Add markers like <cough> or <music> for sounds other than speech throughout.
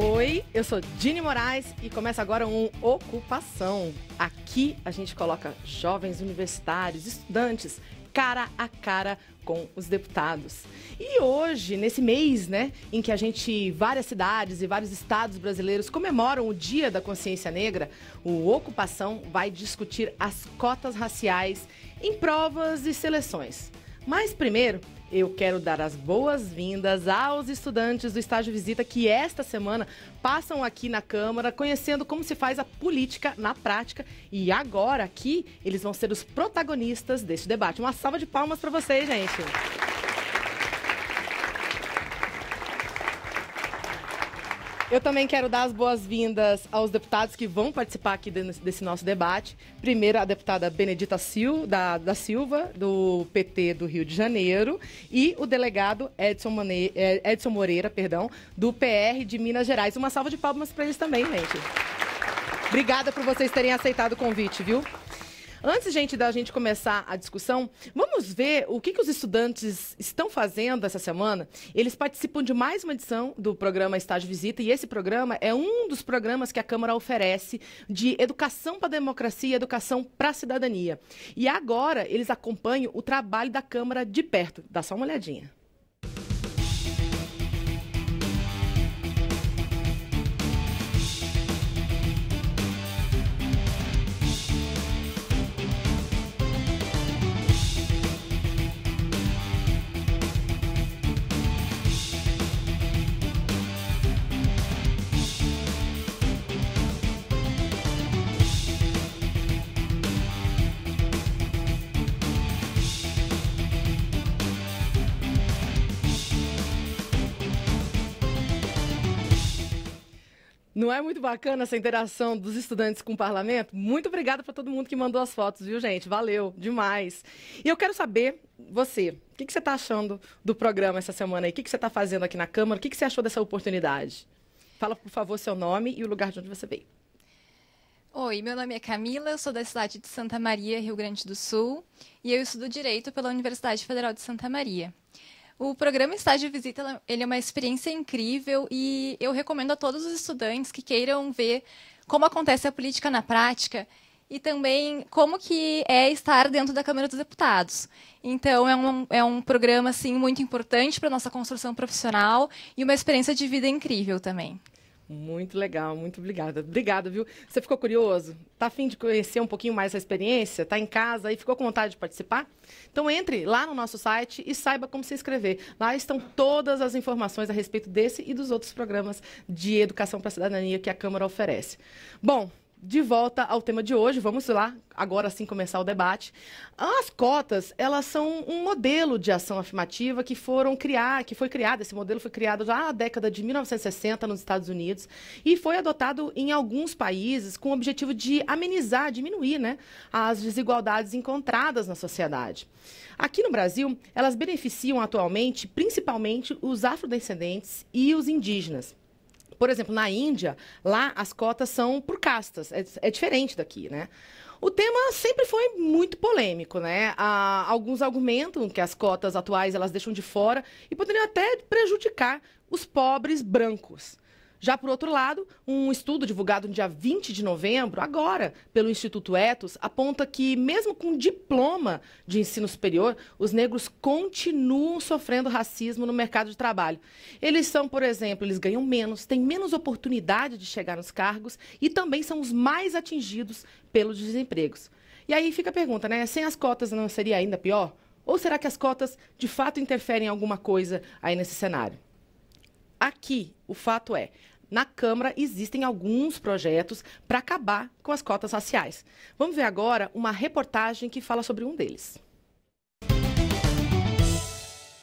Oi, eu sou Dini Moraes e começa agora um Ocupação. Aqui a gente coloca jovens universitários, estudantes, cara a cara com os deputados. E hoje, nesse mês, né, em que a gente, várias cidades e vários estados brasileiros comemoram o Dia da Consciência Negra, o Ocupação vai discutir as cotas raciais em provas e seleções. Mas primeiro, eu quero dar as boas-vindas aos estudantes do estágio visita que esta semana passam aqui na Câmara conhecendo como se faz a política na prática e agora aqui eles vão ser os protagonistas deste debate. Uma salva de palmas para vocês, gente. Eu também quero dar as boas-vindas aos deputados que vão participar aqui desse nosso debate. Primeiro, a deputada Benedita Sil, da, da Silva, do PT do Rio de Janeiro, e o delegado Edson, é, Edson Moreira, perdão, do PR de Minas Gerais. Uma salva de palmas para eles também, gente. Obrigada por vocês terem aceitado o convite, viu? Antes, gente, da gente começar a discussão, vamos ver o que, que os estudantes estão fazendo essa semana. Eles participam de mais uma edição do programa Estágio Visita e esse programa é um dos programas que a Câmara oferece de educação para a democracia e educação para a cidadania. E agora eles acompanham o trabalho da Câmara de perto. Dá só uma olhadinha. Não é muito bacana essa interação dos estudantes com o parlamento? Muito obrigada para todo mundo que mandou as fotos, viu, gente? Valeu demais. E eu quero saber, você, o que, que você está achando do programa essa semana aí? O que, que você está fazendo aqui na Câmara? O que, que você achou dessa oportunidade? Fala, por favor, seu nome e o lugar de onde você veio. Oi, meu nome é Camila, eu sou da cidade de Santa Maria, Rio Grande do Sul, e eu estudo Direito pela Universidade Federal de Santa Maria. O programa Estágio de Visita ele é uma experiência incrível e eu recomendo a todos os estudantes que queiram ver como acontece a política na prática e também como que é estar dentro da Câmara dos Deputados. Então, é um, é um programa assim, muito importante para a nossa construção profissional e uma experiência de vida incrível também. Muito legal, muito obrigada. Obrigada, viu? Você ficou curioso? Tá afim de conhecer um pouquinho mais a experiência? Tá em casa e ficou com vontade de participar? Então entre lá no nosso site e saiba como se inscrever. Lá estão todas as informações a respeito desse e dos outros programas de educação para a cidadania que a Câmara oferece. Bom, de volta ao tema de hoje, vamos lá, agora sim começar o debate. As cotas, elas são um modelo de ação afirmativa que foram criar, que foi criado, esse modelo foi criado já na década de 1960 nos Estados Unidos e foi adotado em alguns países com o objetivo de amenizar, diminuir, né, as desigualdades encontradas na sociedade. Aqui no Brasil, elas beneficiam atualmente principalmente os afrodescendentes e os indígenas. Por exemplo, na Índia, lá as cotas são por castas. É, é diferente daqui, né? O tema sempre foi muito polêmico, né? Há, ah, alguns argumentam que as cotas atuais elas deixam de fora e poderiam até prejudicar os pobres brancos. Já por outro lado, um estudo divulgado no dia 20 de novembro, agora, pelo Instituto Etos, aponta que, mesmo com diploma de ensino superior, os negros continuam sofrendo racismo no mercado de trabalho. Eles são, por exemplo, eles ganham menos, têm menos oportunidade de chegar nos cargos e também são os mais atingidos pelos desempregos. E aí fica a pergunta, né? Sem as cotas não seria ainda pior? Ou será que as cotas de fato interferem em alguma coisa aí nesse cenário? Aqui, o fato é, na Câmara existem alguns projetos para acabar com as cotas raciais. Vamos ver agora uma reportagem que fala sobre um deles.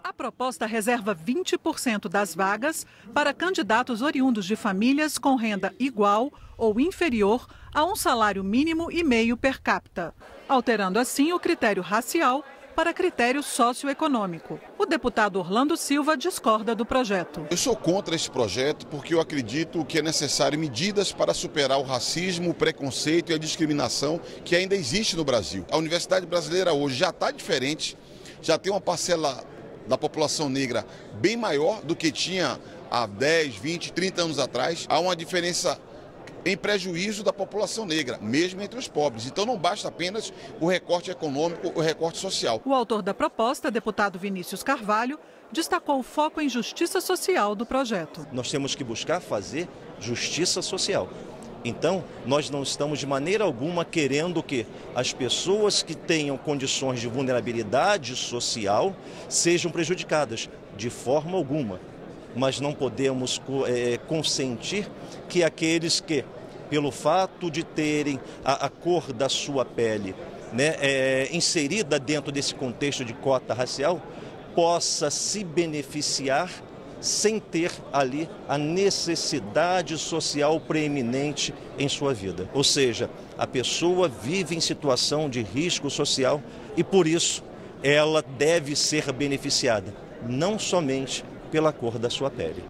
A proposta reserva 20% das vagas para candidatos oriundos de famílias com renda igual ou inferior a um salário mínimo e meio per capita, alterando assim o critério racial para critério socioeconômico. O deputado Orlando Silva discorda do projeto. Eu sou contra esse projeto porque eu acredito que é necessário medidas para superar o racismo, o preconceito e a discriminação que ainda existe no Brasil. A universidade brasileira hoje já está diferente, já tem uma parcela da população negra bem maior do que tinha há 10, 20, 30 anos atrás. Há uma diferença em prejuízo da população negra, mesmo entre os pobres. Então não basta apenas o recorte econômico, o recorte social. O autor da proposta, deputado Vinícius Carvalho, destacou o foco em justiça social do projeto. Nós temos que buscar fazer justiça social. Então, nós não estamos de maneira alguma querendo que as pessoas que tenham condições de vulnerabilidade social sejam prejudicadas, de forma alguma. Mas não podemos é, consentir que aqueles que pelo fato de terem a, a cor da sua pele né, é, inserida dentro desse contexto de cota racial, possa se beneficiar sem ter ali a necessidade social preeminente em sua vida. Ou seja, a pessoa vive em situação de risco social e por isso ela deve ser beneficiada, não somente pela cor da sua pele.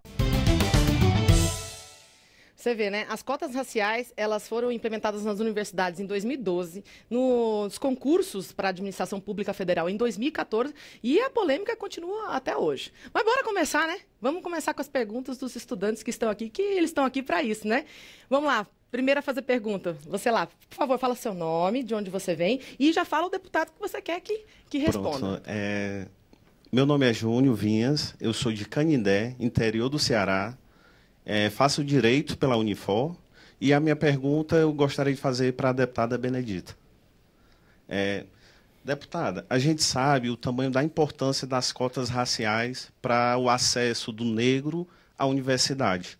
Você vê, né? As cotas raciais, elas foram implementadas nas universidades em 2012, nos concursos para a administração pública federal em 2014 e a polêmica continua até hoje. Mas bora começar, né? Vamos começar com as perguntas dos estudantes que estão aqui, que eles estão aqui para isso, né? Vamos lá. Primeira fazer pergunta. Você lá, por favor, fala seu nome, de onde você vem e já fala o deputado que você quer que, que responda. Pronto, é... Meu nome é Júnior Vinhas, eu sou de Canindé, interior do Ceará, é, faço direito pela Unifor e a minha pergunta eu gostaria de fazer para a deputada Benedita. É, deputada, a gente sabe o tamanho da importância das cotas raciais para o acesso do negro à universidade.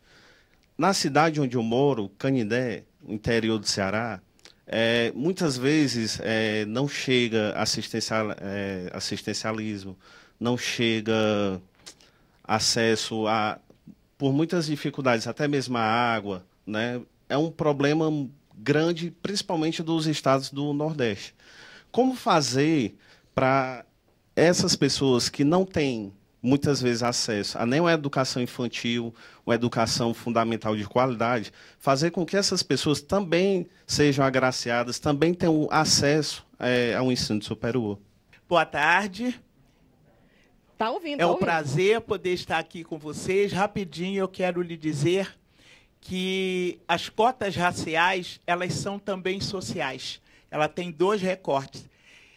Na cidade onde eu moro, Canindé, interior do Ceará, é, muitas vezes é, não chega assistencial, é, assistencialismo, não chega acesso a por muitas dificuldades, até mesmo a água, né, é um problema grande, principalmente dos estados do Nordeste. Como fazer para essas pessoas que não têm muitas vezes acesso a nenhuma educação infantil, uma educação fundamental de qualidade, fazer com que essas pessoas também sejam agraciadas, também tenham acesso é, ao ensino superior. Boa tarde. Tá ouvindo, É tá um ouvindo. prazer poder estar aqui com vocês. Rapidinho, eu quero lhe dizer que as cotas raciais, elas são também sociais. Ela tem dois recortes.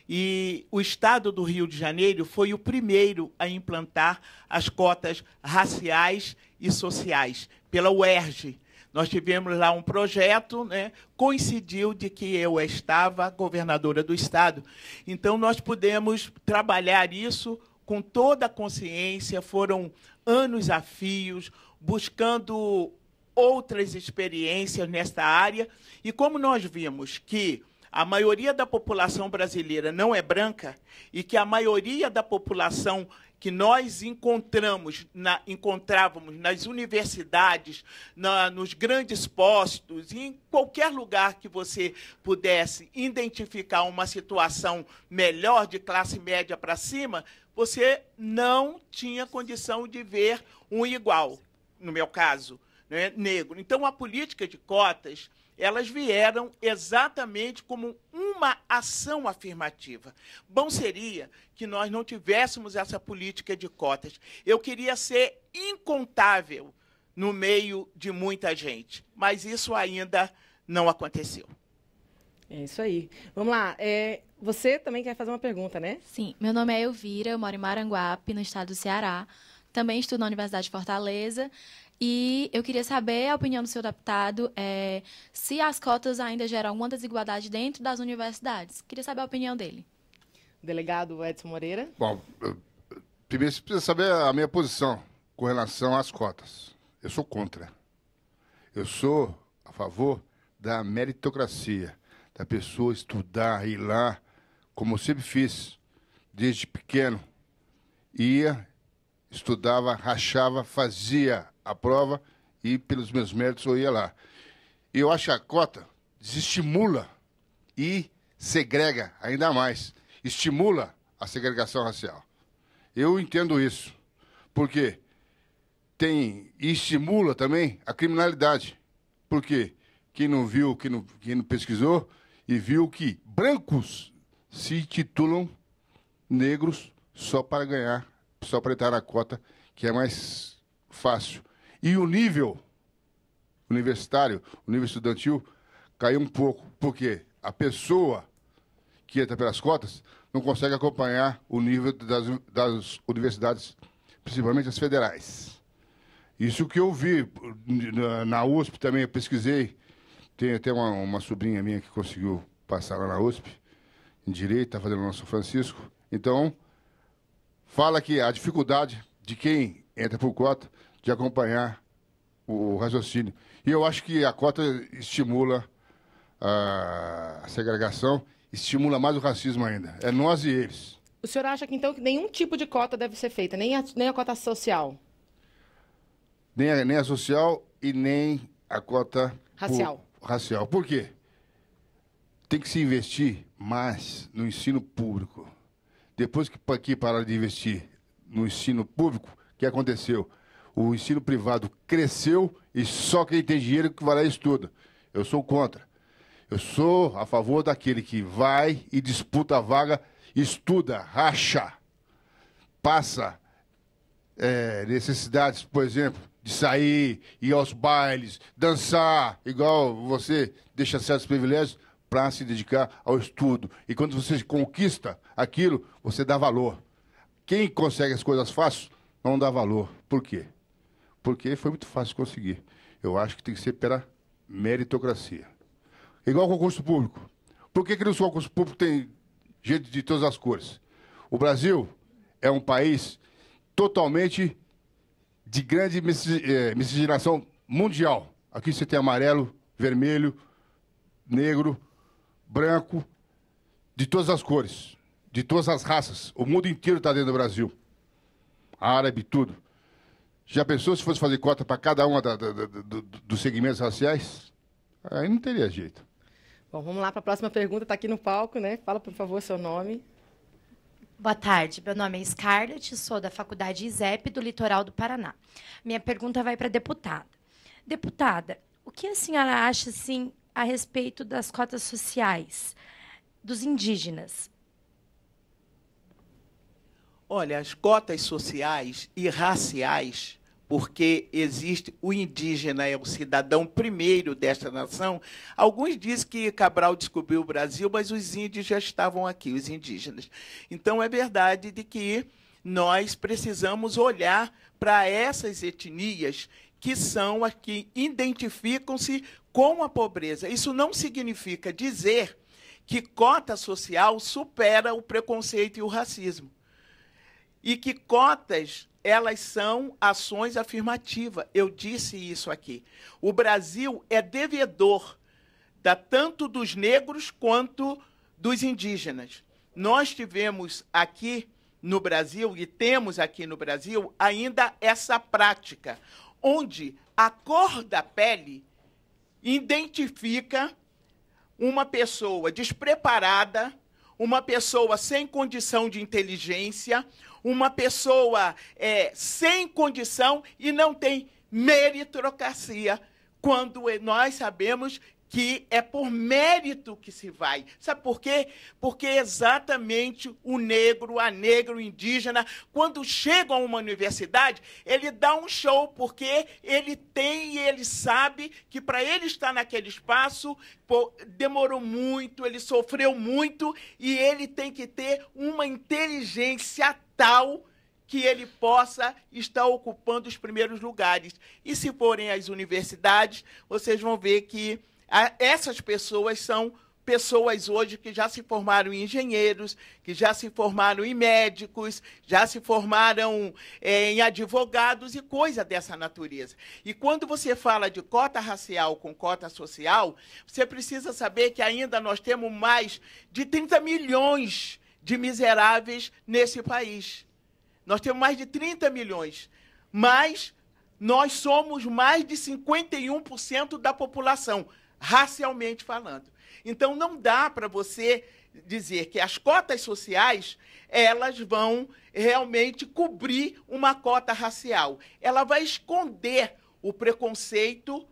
E o Estado do Rio de Janeiro foi o primeiro a implantar as cotas raciais e sociais, pela UERJ. Nós tivemos lá um projeto, né? coincidiu de que eu estava governadora do Estado. Então, nós pudemos trabalhar isso com toda a consciência, foram anos a fios, buscando outras experiências nesta área. E como nós vimos que a maioria da população brasileira não é branca e que a maioria da população que nós encontramos na, encontrávamos nas universidades, na, nos grandes postos, em qualquer lugar que você pudesse identificar uma situação melhor de classe média para cima, você não tinha condição de ver um igual, no meu caso, né, negro. Então, a política de cotas, elas vieram exatamente como uma ação afirmativa. Bom seria que nós não tivéssemos essa política de cotas. Eu queria ser incontável no meio de muita gente, mas isso ainda não aconteceu. É isso aí. Vamos lá. É, você também quer fazer uma pergunta, né? Sim. Meu nome é Elvira, eu moro em Maranguape, no estado do Ceará. Também estudo na Universidade de Fortaleza. E eu queria saber a opinião do seu deputado é, se as cotas ainda geram alguma desigualdade dentro das universidades. Queria saber a opinião dele. Delegado Edson Moreira. Bom, primeiro você precisa saber a minha posição com relação às cotas. Eu sou contra. Eu sou a favor da meritocracia da pessoa estudar, ir lá, como eu sempre fiz, desde pequeno. Ia, estudava, rachava, fazia a prova e, pelos meus méritos, eu ia lá. Eu acho que a cota desestimula e segrega ainda mais, estimula a segregação racial. Eu entendo isso, porque tem e estimula também a criminalidade. Porque quem não viu, quem não, quem não pesquisou, e viu que brancos se intitulam negros só para ganhar, só para entrar na cota, que é mais fácil. E o nível universitário, o nível estudantil, caiu um pouco, porque a pessoa que entra pelas cotas não consegue acompanhar o nível das, das universidades, principalmente as federais. Isso que eu vi na USP também, eu pesquisei tem até uma, uma sobrinha minha que conseguiu passar lá na USP, em Direito, está fazendo lá no São Francisco. Então, fala que a dificuldade de quem entra por cota de acompanhar o, raciocínio. E eu acho que a cota estimula a, a segregação, estimula mais o racismo ainda. É nós e eles. O senhor acha que então que nenhum tipo de cota deve ser feita, nem a, nem a cota social? Nem a, nem a social e nem a cota racial. Por racial. Por quê? Tem que se investir mais no ensino público. Depois que aqui pararam de investir no ensino público, o que aconteceu? O ensino privado cresceu e só quem tem dinheiro que vai lá e estuda. Eu sou contra. Eu sou a favor daquele que vai e disputa a vaga, estuda, racha, passa é, necessidades, por exemplo, de sair, ir aos bailes, dançar, igual você deixa certos privilégios para se dedicar ao estudo. E quando você conquista aquilo, você dá valor. Quem consegue as coisas fácil não dá valor. Por quê? Porque foi muito fácil conseguir. Eu acho que tem que ser pela meritocracia. Igual concurso público. Por que, que no concurso público tem gente de todas as cores? O Brasil é um país totalmente de grande eh, miscigenação mundial. Aqui você tem amarelo, vermelho, negro, branco, de todas as cores, de todas as raças. O mundo inteiro está dentro do Brasil. Árabe, tudo. Já pensou se fosse fazer cota para cada um do, dos segmentos raciais? Aí não teria jeito. Bom, vamos lá para a próxima pergunta. Está aqui no palco, né? Fala, por favor, seu nome. Boa tarde, meu nome é Scarlett, sou da Faculdade ISEP do Litoral do Paraná. Minha pergunta vai para a deputada. Deputada, o que a senhora acha assim, a respeito das cotas sociais dos indígenas? Olha, as cotas sociais e raciais porque existe o indígena é o cidadão primeiro desta nação. Alguns dizem que Cabral descobriu o Brasil, mas os índios já estavam aqui, os indígenas. Então é verdade de que nós precisamos olhar para essas etnias que são as que identificam-se com a pobreza. Isso não significa dizer que cota social supera o preconceito e o racismo. E que cotas elas são ações afirmativas. Eu disse isso aqui. O Brasil é devedor da tanto dos negros quanto dos indígenas. Nós tivemos aqui no Brasil e temos aqui no Brasil ainda essa prática onde a cor da pele identifica uma pessoa despreparada, uma pessoa sem condição de inteligência, uma pessoa é, sem condição e não tem meritocracia, quando nós sabemos que é por mérito que se vai. Sabe por quê? Porque é exatamente o negro, a negra, o indígena, quando chega a uma universidade, ele dá um show, porque ele tem e ele sabe que para ele estar naquele espaço pô, demorou muito, ele sofreu muito e ele tem que ter uma inteligência tal que ele possa estar ocupando os primeiros lugares. E se forem as universidades, vocês vão ver que essas pessoas são pessoas hoje que já se formaram em engenheiros, que já se formaram em médicos, já se formaram é, em advogados e coisa dessa natureza. E quando você fala de cota racial com cota social, você precisa saber que ainda nós temos mais de 30 milhões de de miseráveis nesse país. Nós temos mais de 30 milhões, mas nós somos mais de 51% da população, racialmente falando. Então não dá para você dizer que as cotas sociais elas vão realmente cobrir uma cota racial. Ela vai esconder o preconceito,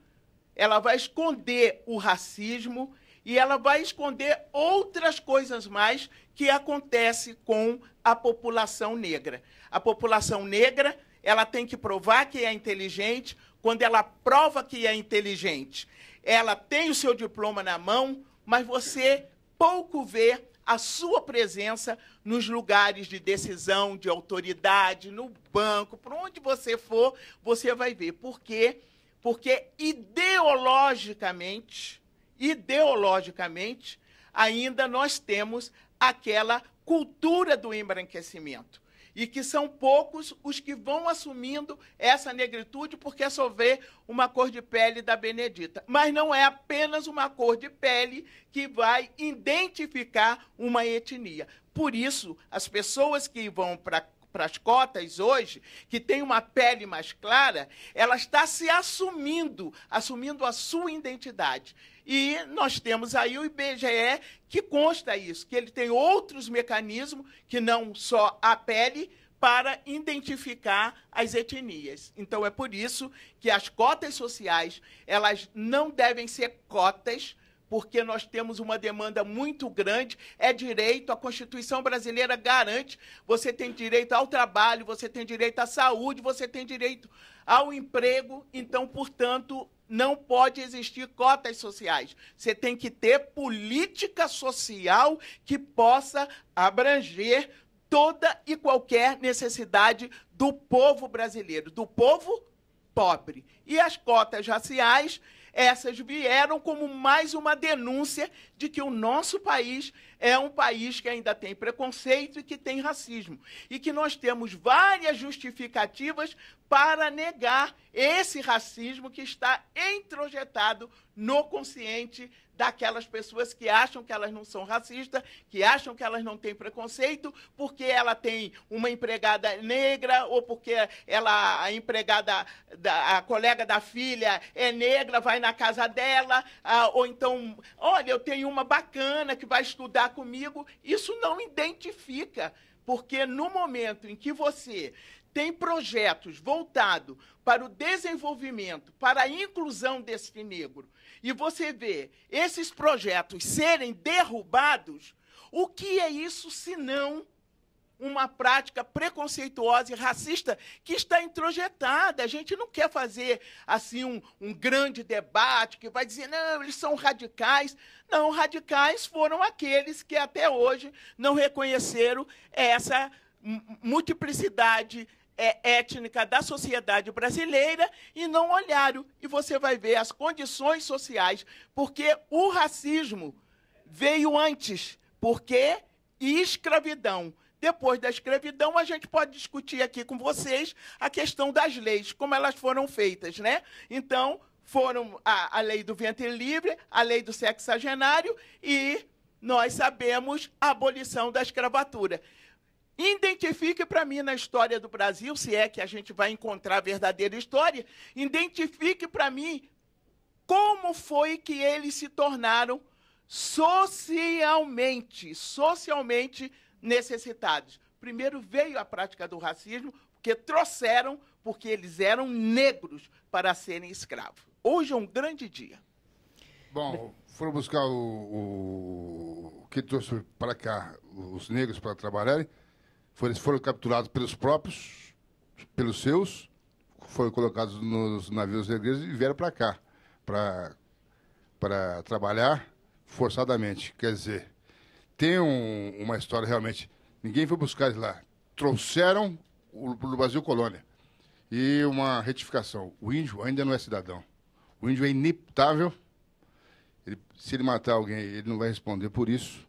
ela vai esconder o racismo e ela vai esconder outras coisas mais que acontece com a população negra. A população negra ela tem que provar que é inteligente. Quando ela prova que é inteligente, ela tem o seu diploma na mão, mas você pouco vê a sua presença nos lugares de decisão, de autoridade, no banco, por onde você for, você vai ver. Por quê? Porque ideologicamente, ideologicamente, ainda nós temos aquela cultura do embranquecimento. E que são poucos os que vão assumindo essa negritude porque é só vê uma cor de pele da Benedita. Mas não é apenas uma cor de pele que vai identificar uma etnia. Por isso, as pessoas que vão para para as cotas hoje, que tem uma pele mais clara, ela está se assumindo, assumindo a sua identidade. E nós temos aí o IBGE que consta isso, que ele tem outros mecanismos que não só a pele para identificar as etnias. Então é por isso que as cotas sociais, elas não devem ser cotas porque nós temos uma demanda muito grande, é direito, a Constituição brasileira garante, você tem direito ao trabalho, você tem direito à saúde, você tem direito ao emprego, então, portanto, não pode existir cotas sociais. Você tem que ter política social que possa abranger toda e qualquer necessidade do povo brasileiro, do povo pobre. E as cotas raciais essas vieram como mais uma denúncia de que o nosso país é um país que ainda tem preconceito e que tem racismo. E que nós temos várias justificativas para negar esse racismo que está introjetado no consciente daquelas pessoas que acham que elas não são racistas, que acham que elas não têm preconceito, porque ela tem uma empregada negra ou porque ela a empregada da, a colega da filha é negra, vai na casa dela, ah, ou então, olha, eu tenho uma bacana que vai estudar comigo, isso não identifica. Porque no momento em que você tem projetos voltados para o desenvolvimento, para a inclusão desse negro, e você vê esses projetos serem derrubados, o que é isso se não uma prática preconceituosa e racista que está introjetada. A gente não quer fazer assim um, um, grande debate que vai dizer, não, eles são radicais. Não, radicais foram aqueles que até hoje não reconheceram essa multiplicidade é, étnica da sociedade brasileira e não olharam. E você vai ver as condições sociais, porque o racismo veio antes, porque e escravidão depois da escravidão, a gente pode discutir aqui com vocês a questão das leis, como elas foram feitas, né? Então, foram a, a lei do ventre livre, a lei do sexagenário e nós sabemos a abolição da escravatura. Identifique para mim na história do Brasil, se é que a gente vai encontrar a verdadeira história, identifique para mim como foi que eles se tornaram socialmente, socialmente necessitados. Primeiro veio a prática do racismo, porque trouxeram, porque eles eram negros para serem escravos. Hoje é um grande dia. Bom, foram buscar o, o que trouxe para cá os negros para trabalharem. Eles foram capturados pelos próprios, pelos seus, foram colocados nos navios negreiros e vieram para cá para trabalhar forçadamente. Quer dizer, tem um, uma história realmente. Ninguém foi buscar eles lá. Trouxeram o, o Brasil colônia. E uma retificação: o índio ainda não é cidadão. O índio é iniptável. Ele, se ele matar alguém, ele não vai responder por isso.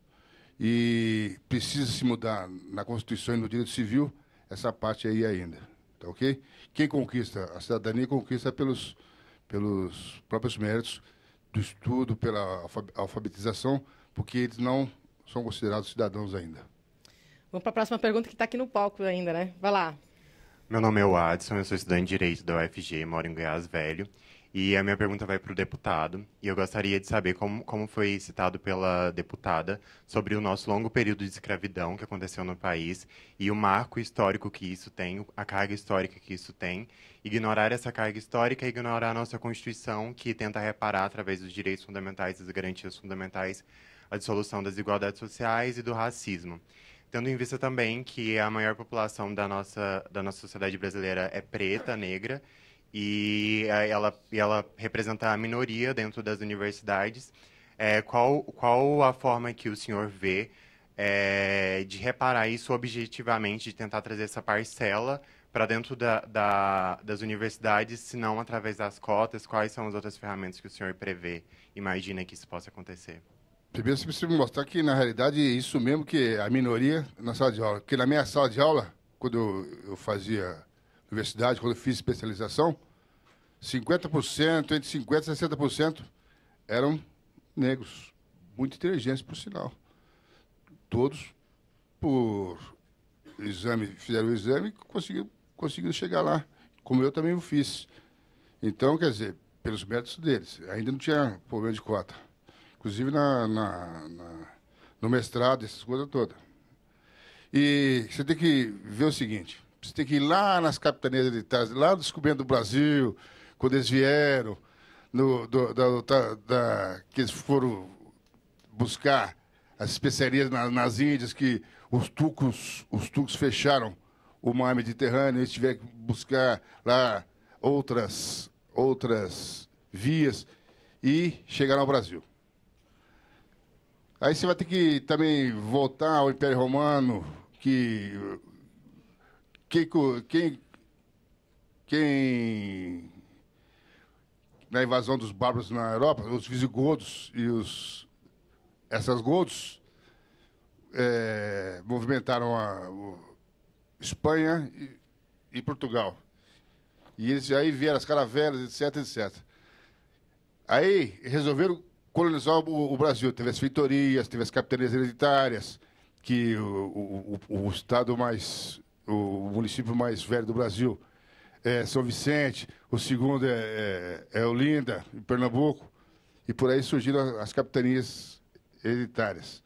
E precisa se mudar na Constituição e no direito civil essa parte aí ainda. Tá ok? Quem conquista a cidadania conquista pelos, pelos próprios méritos do estudo, pela alfabetização, porque eles não são considerados cidadãos ainda. Vamos para a próxima pergunta que está aqui no palco ainda, né? Vai lá. Meu nome é o Adson, eu sou estudante de Direito da UFG, moro em Goiás Velho. E a minha pergunta vai para o deputado. E eu gostaria de saber como, como foi citado pela deputada sobre o nosso longo período de escravidão que aconteceu no país e o marco histórico que isso tem, a carga histórica que isso tem. Ignorar essa carga histórica e é ignorar a nossa Constituição, que tenta reparar através dos direitos fundamentais e das garantias fundamentais a dissolução das desigualdades sociais e do racismo. Tendo em vista também que a maior população da nossa, da nossa sociedade brasileira é preta, negra, e eh, ela, ela representa a minoria dentro das universidades, é, qual, qual a forma que o senhor vê é, de reparar isso objetivamente, de tentar trazer essa parcela para dentro da, da, das universidades, se não através das cotas? Quais são as outras ferramentas que o senhor prevê, imagina que isso possa acontecer? Primeiro você precisa me mostrar que, na realidade, é isso mesmo que a minoria na sala de aula. Porque na minha sala de aula, quando eu fazia universidade, quando eu fiz especialização, 50%, entre 50% e 60% eram negros. Muito inteligentes, por sinal. Todos, por exame, fizeram o exame e conseguiram, conseguiram chegar lá, como eu também o fiz. Então, quer dizer, pelos méritos deles. Ainda não tinha problema de cota inclusive na, na, na, no mestrado, essas coisas todas. E você tem que ver o seguinte: você tem que ir lá nas capitanias hereditárias, lá descobrindo o Brasil, quando eles vieram, no, do, da, da, da, que eles foram buscar as especiarias na, nas Índias, que os turcos, os turcos fecharam o mar Mediterrâneo, eles tiveram que buscar lá outras, outras vias e chegaram ao Brasil. Aí você vai ter que também voltar ao Império Romano, que. que quem. quem na invasão dos bárbaros na Europa, os visigodos e os essas godos é, movimentaram a, Espanha e, e, Portugal. E eles aí vieram as caravelas, etc, etc. Aí resolveram colonizar o, o, Brasil. Teve as feitorias, teve as capitanias hereditárias, que o, o, o estado mais. o município mais velho do Brasil é São Vicente, o segundo é, é, é Olinda, em Pernambuco, e por aí surgiram as capitanias hereditárias.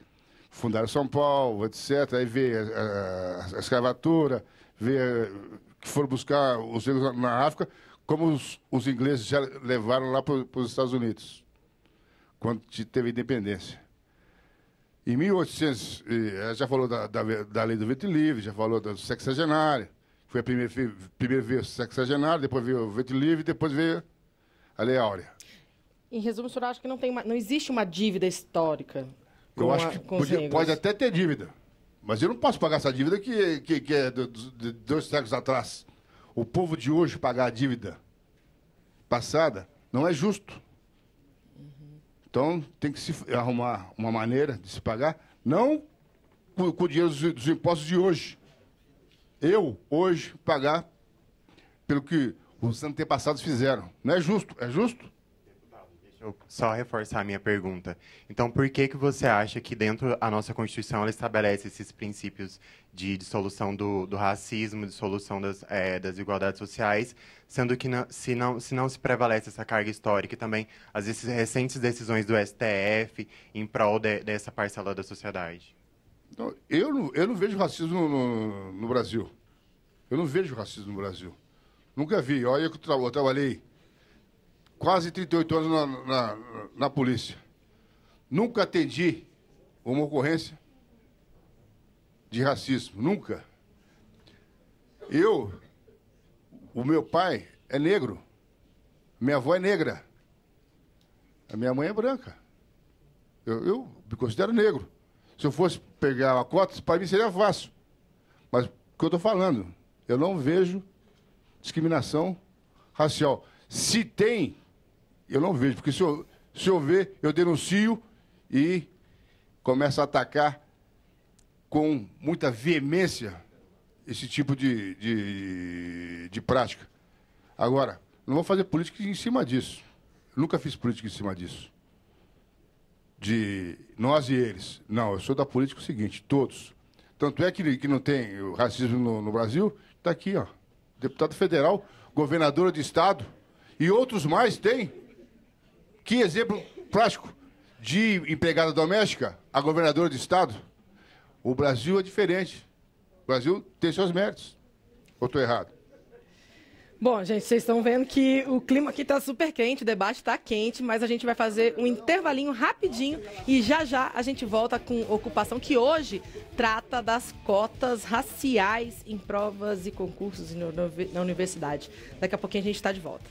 Fundaram São Paulo, etc. Aí veio a, a, a escravatura, veio, que foram buscar os negros na África, como os, os ingleses já levaram lá para os Estados Unidos quando teve independência. Em 1800, eh, já falou da, da, da lei do vento livre, já falou do sexagenário. Foi a primeira, primeiro veio o sexagenário, depois veio o vento livre, depois veio a lei áurea. Em resumo, o senhor acha que não, tem uma, não existe uma dívida histórica? Eu acho a, que podia, pode até ter dívida. Mas eu não posso pagar essa dívida que, que, que é de dois séculos atrás. O povo de hoje pagar a dívida passada não é justo. Então tem que se arrumar uma maneira de se pagar, não com, com o dinheiro dos, dos impostos de hoje. Eu, hoje, pagar pelo que os antepassados fizeram. Não é justo, é justo? eu só reforçar a minha pergunta. Então, por que, que você acha que dentro da nossa Constituição ela estabelece esses princípios de dissolução do, do racismo, dissolução das, é, das igualdades sociais, sendo que não, se, não, se não se prevalece essa carga histórica e também as recentes decisões do STF em prol de, dessa parcela da sociedade? eu, não, eu não vejo racismo no, no, no Brasil. Eu não vejo racismo no Brasil. Nunca vi. Olha que eu, tra eu trabalhei quase 38 anos na, na, na polícia. Nunca atendi uma ocorrência de racismo, nunca. Eu, o meu pai é negro, minha avó é negra, a minha mãe é branca. Eu, eu me considero negro. Se eu fosse pegar a cota, para mim seria fácil. Mas o que eu estou falando? Eu não vejo discriminação racial. Se tem, eu não vejo, porque se eu, se eu ver, eu denuncio e começo a atacar com muita veemência esse tipo de, de, de prática. Agora, não vou fazer política em cima disso. Nunca fiz política em cima disso. De nós e eles. Não, eu sou da política o seguinte, todos. Tanto é que, que não tem o racismo no, no Brasil, está aqui, ó. Deputado federal, governadora de estado e outros mais tem. Que exemplo prático de empregada doméstica a governadora do estado? O Brasil é diferente. O Brasil tem seus méritos. Ou estou errado? Bom, gente, vocês estão vendo que o clima aqui está super quente, o debate está quente, mas a gente vai fazer um intervalinho rapidinho e já já a gente volta com ocupação que hoje trata das cotas raciais em provas e concursos na universidade. Daqui a pouquinho a gente está de volta.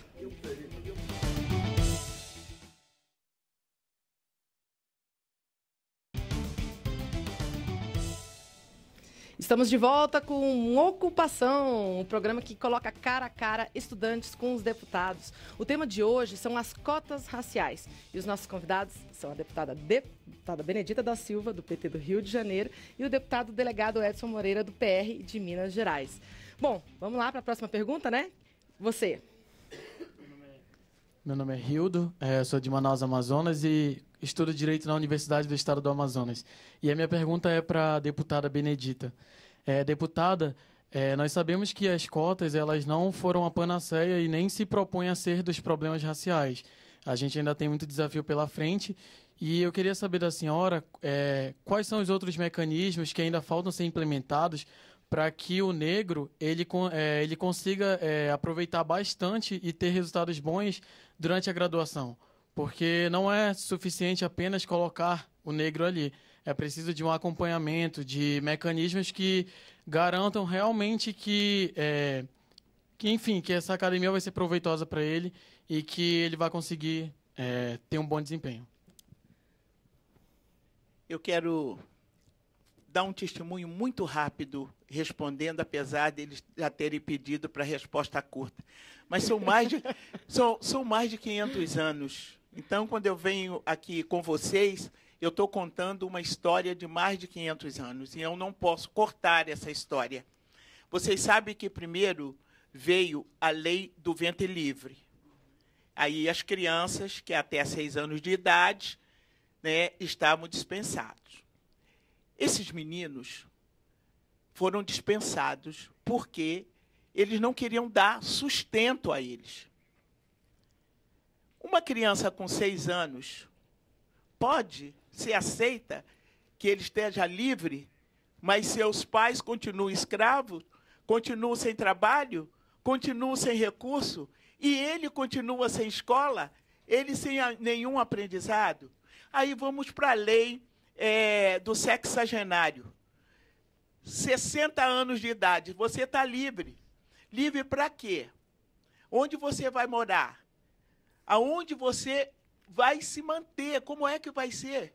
Estamos de volta com Ocupação, um programa que coloca cara a cara estudantes com os deputados. O tema de hoje são as cotas raciais. E os nossos convidados são a deputada, deputada Benedita da Silva, do PT do Rio de Janeiro, e o deputado delegado Edson Moreira, do PR de Minas Gerais. Bom, vamos lá para a próxima pergunta, né? Você. Meu nome é Rildo, é, sou de Manaus, Amazonas e estudo Direito na Universidade do Estado do Amazonas. E a minha pergunta é para a deputada Benedita. É, deputada, é, nós sabemos que as cotas elas não foram a panaceia e nem se propõem a ser dos problemas raciais. A gente ainda tem muito desafio pela frente e eu queria saber da senhora é, quais são os outros mecanismos que ainda faltam ser implementados para que o negro ele, é, ele consiga é, aproveitar bastante e ter resultados bons durante a graduação. Porque não é suficiente apenas colocar o negro ali. É preciso de um acompanhamento, de mecanismos que garantam realmente que, é, que enfim, que essa academia vai ser proveitosa para ele e que ele vai conseguir é, ter um bom desempenho. Eu quero dar um testemunho muito rápido, respondendo, apesar de eles já terem pedido para resposta curta. Mas são mais, de, <laughs> são, são mais de 500 anos. Então, quando eu venho aqui com vocês, eu estou contando uma história de mais de 500 anos e eu não posso cortar essa história. Vocês sabem que primeiro veio a lei do ventre livre. Aí as crianças que até seis anos de idade né, estavam dispensados. Esses meninos foram dispensados porque eles não queriam dar sustento a eles. Uma criança com seis anos pode se aceita que ele esteja livre, mas seus pais continuam escravos, continuam sem trabalho, continuam sem recurso, e ele continua sem escola, ele sem nenhum aprendizado. Aí vamos para a lei é, do sexagenário. 60 anos de idade, você está livre. Livre para quê? Onde você vai morar? Aonde você vai se manter? Como é que vai ser?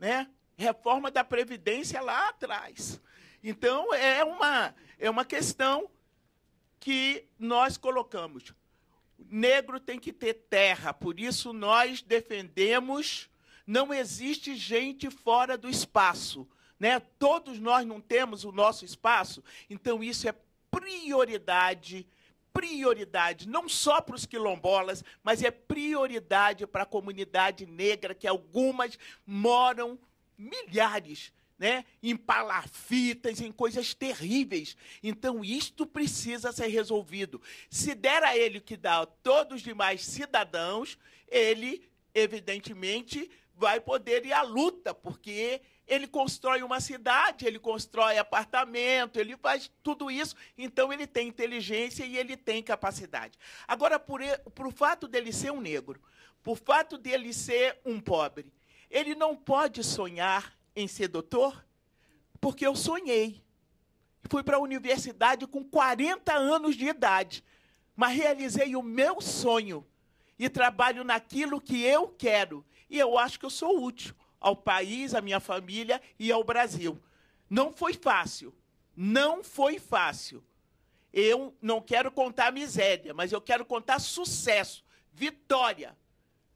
né? Reforma da Previdência lá atrás. Então, é uma, é uma questão que nós colocamos. O negro tem que ter terra, por isso nós defendemos. Não existe gente fora do espaço. Né? Todos nós não temos o nosso espaço, então isso é prioridade prioridade, não só para os quilombolas, mas é prioridade para a comunidade negra, que algumas moram milhares né, em palafitas, em coisas terríveis. Então, isto precisa ser resolvido. Se der a ele que dá a todos os demais cidadãos, ele, evidentemente, vai poder ir à luta, porque ele constrói uma cidade, ele constrói apartamento, ele faz tudo isso. Então, ele tem inteligência e ele tem capacidade. Agora, por, por fato dele ser um negro, por fato dele ser um pobre, ele não pode sonhar em ser doutor, porque eu sonhei. Fui para a universidade com 40 anos de idade, mas realizei o meu sonho e trabalho naquilo que eu quero. E eu acho que eu sou útil ao país, à minha família e ao Brasil. Não foi fácil. Não foi fácil. Eu não quero contar miséria, mas eu quero contar sucesso, vitória.